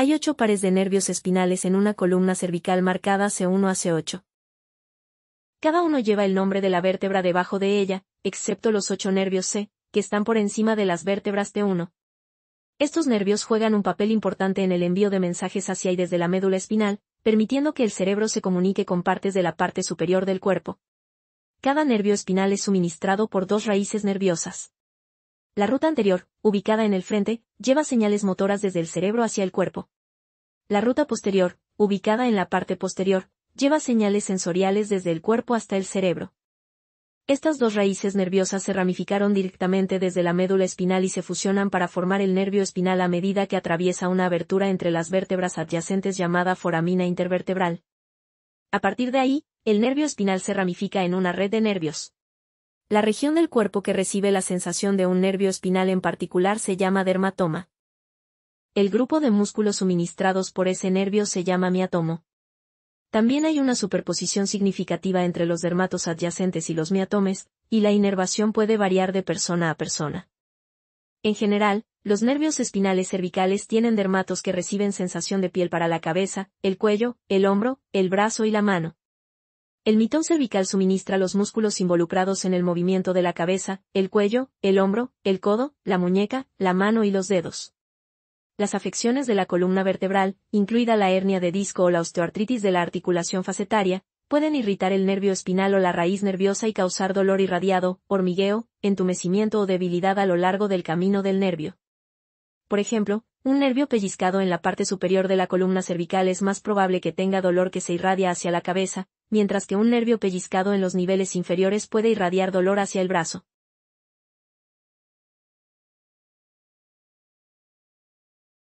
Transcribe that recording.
Hay ocho pares de nervios espinales en una columna cervical marcada C1 a C8. Cada uno lleva el nombre de la vértebra debajo de ella, excepto los ocho nervios C, que están por encima de las vértebras T1. Estos nervios juegan un papel importante en el envío de mensajes hacia y desde la médula espinal, permitiendo que el cerebro se comunique con partes de la parte superior del cuerpo. Cada nervio espinal es suministrado por dos raíces nerviosas. La ruta anterior, ubicada en el frente, lleva señales motoras desde el cerebro hacia el cuerpo. La ruta posterior, ubicada en la parte posterior, lleva señales sensoriales desde el cuerpo hasta el cerebro. Estas dos raíces nerviosas se ramificaron directamente desde la médula espinal y se fusionan para formar el nervio espinal a medida que atraviesa una abertura entre las vértebras adyacentes llamada foramina intervertebral. A partir de ahí, el nervio espinal se ramifica en una red de nervios. La región del cuerpo que recibe la sensación de un nervio espinal en particular se llama dermatoma. El grupo de músculos suministrados por ese nervio se llama miatomo. También hay una superposición significativa entre los dermatos adyacentes y los miatomes, y la inervación puede variar de persona a persona. En general, los nervios espinales cervicales tienen dermatos que reciben sensación de piel para la cabeza, el cuello, el hombro, el brazo y la mano. El mitón cervical suministra los músculos involucrados en el movimiento de la cabeza, el cuello, el hombro, el codo, la muñeca, la mano y los dedos. Las afecciones de la columna vertebral, incluida la hernia de disco o la osteoartritis de la articulación facetaria, pueden irritar el nervio espinal o la raíz nerviosa y causar dolor irradiado, hormigueo, entumecimiento o debilidad a lo largo del camino del nervio. Por ejemplo, un nervio pellizcado en la parte superior de la columna cervical es más probable que tenga dolor que se irradia hacia la cabeza, mientras que un nervio pellizcado en los niveles inferiores puede irradiar dolor hacia el brazo.